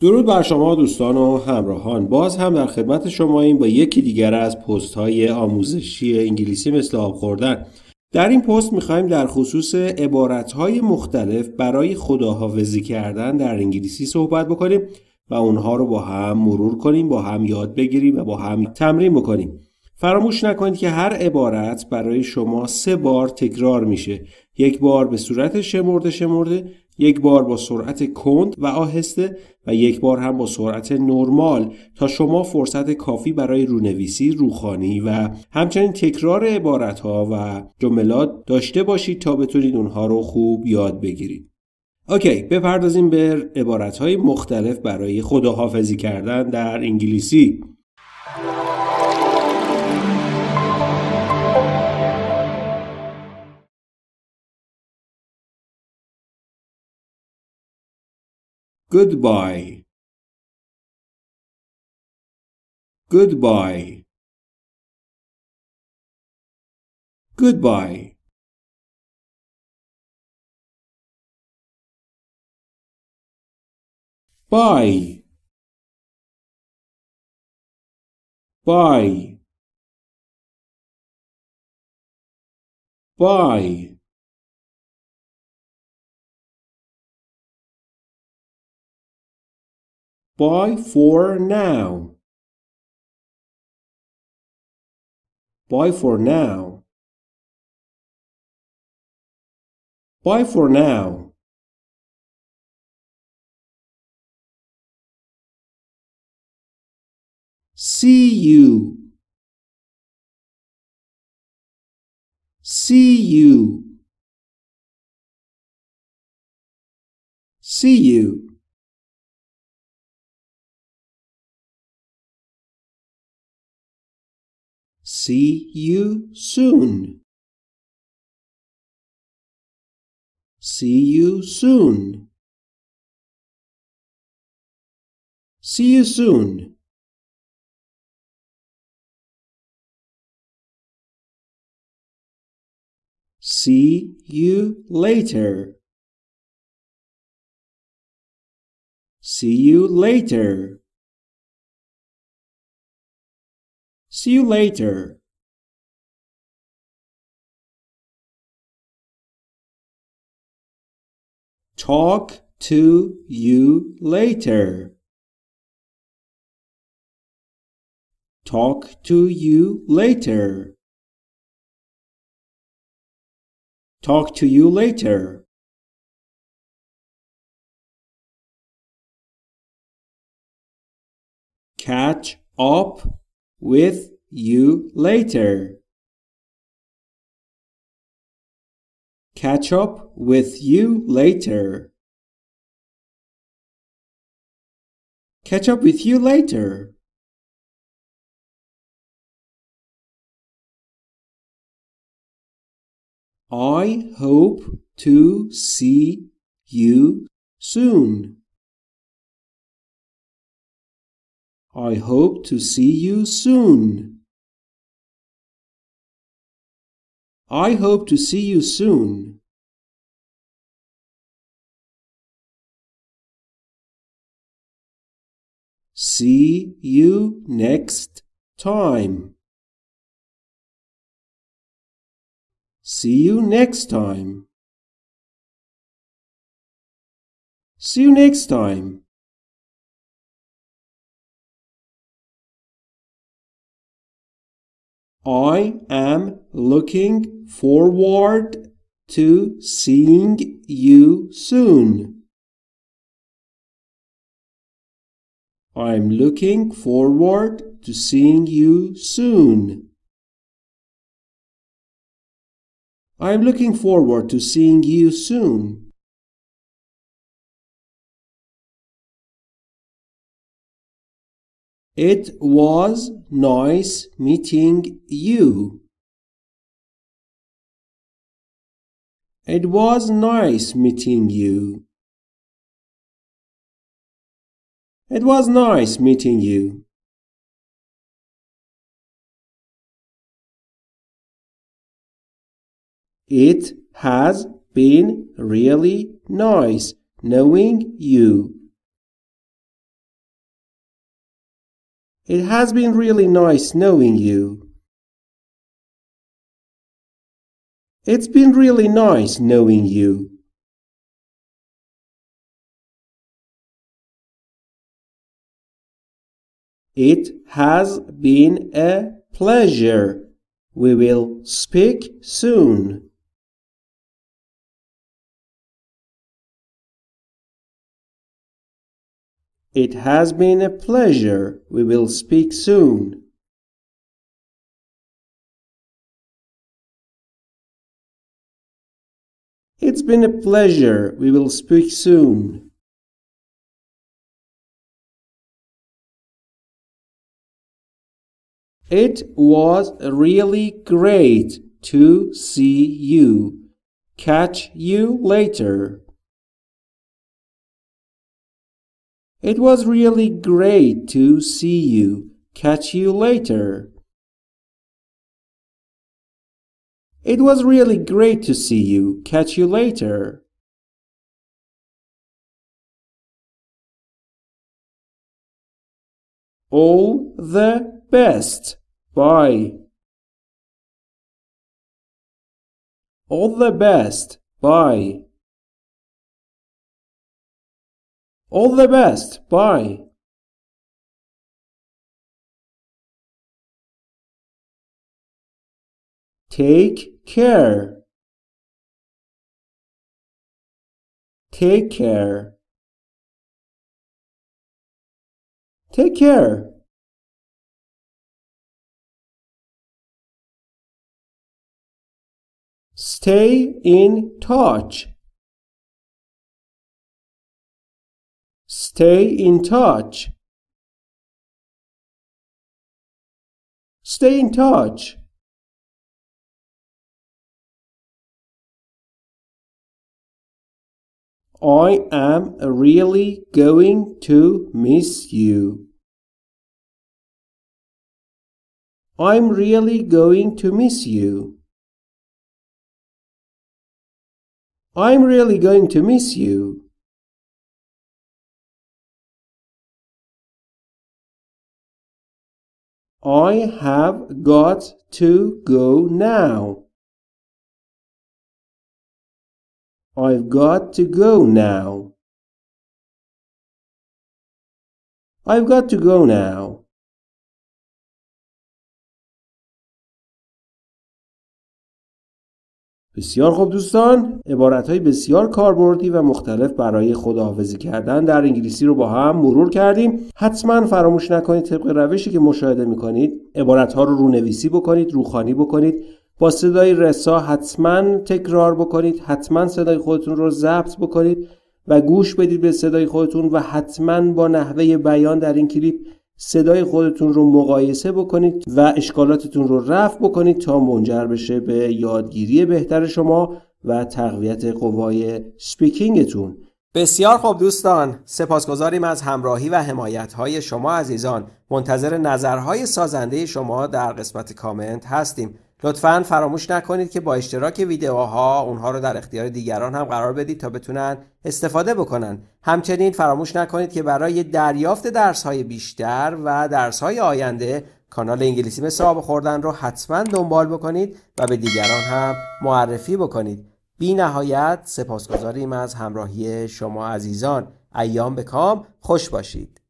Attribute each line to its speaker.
Speaker 1: درود بر شما دوستان و همراهان باز هم در خدمت شما این با یکی دیگر از پست های آموزشی انگلیسی مثل آب خوردن در این پست میخوایم در خصوص عبارت های مختلف برای خداحافظی کردن در انگلیسی صحبت بکنیم و اونها رو با هم مرور کنیم با هم یاد بگیریم و با هم تمرین بکنیم فراموش نکنید که هر عبارت برای شما سه بار تکرار میشه یک بار به صورت شمرده شمرده یک بار با سرعت کند و آهسته و یک بار هم با سرعت نرمال تا شما فرصت کافی برای رونویسی، روخانی و همچنین تکرار عبارت ها و جملات داشته باشید تا بتونید اونها رو خوب یاد بگیرید. اوکی بپردازیم به عبارت های مختلف برای خداحافظی کردن در انگلیسی
Speaker 2: Goodbye. Goodbye. Goodbye. Bye. Bye. Bye. Buy for now. Buy for now. Buy for now. See you. See you. See you. See you soon. See you soon. See you soon. See you later. See you later. See you later. Talk to you later. Talk to you later. Talk to you later. Catch up with you later. Catch up with you later. Catch up with you later. I hope to see you soon. I hope to see you soon. I hope to see you soon. See you next time. See you next time. See you next time. I am looking forward to seeing you soon. I'm looking forward to seeing you soon. I'm looking forward to seeing you soon. It was nice meeting you. It was nice meeting you. It was nice meeting you. It has been really nice knowing you. It has been really nice knowing you. It's been really nice knowing you. It has been a pleasure. We will speak soon. It has been a pleasure. We will speak soon. It's been a pleasure. We will speak soon. It was really great to see you. Catch you later. It was really great to see you. Catch you later. It was really great to see you. Catch you later. All the best. Bye. All the best. Bye. All the best. Bye. Take care. Take care. Take care. Stay in touch. Stay in touch. Stay in touch. I am really going to miss you. I'm really going to miss you. I'm really going to miss you. I have got to go now. I've got to go now. I've got to go now. بسیار خوب دوستان عبارت های بسیار کاربردی و مختلف برای خداحافظی کردن
Speaker 1: در انگلیسی رو با هم مرور کردیم حتما فراموش نکنید طبق روشی که مشاهده میکنید عبارت ها رو رونویسی بکنید روخانی بکنید با صدای رسا حتما تکرار بکنید حتما صدای خودتون رو ضبط بکنید و گوش بدید به صدای خودتون و حتما با نحوه بیان در این کلیپ صدای خودتون رو مقایسه بکنید و اشکالاتتون رو رفع بکنید تا منجر بشه به یادگیری بهتر شما و تقویت قوای سپیکینگتون بسیار خوب دوستان سپاسگزاریم از همراهی و حمایت های شما عزیزان منتظر نظرهای سازنده شما در قسمت کامنت هستیم لطفا فراموش نکنید که با اشتراک ویدیوها اونها رو در اختیار دیگران هم قرار بدید تا بتونن استفاده بکنن همچنین فراموش نکنید که برای دریافت درس های بیشتر و درس های آینده کانال انگلیسی مثل خوردن رو حتما دنبال بکنید و به دیگران هم معرفی بکنید بی نهایت سپاسگزاریم از همراهی شما عزیزان ایام به
Speaker 2: کام خوش باشید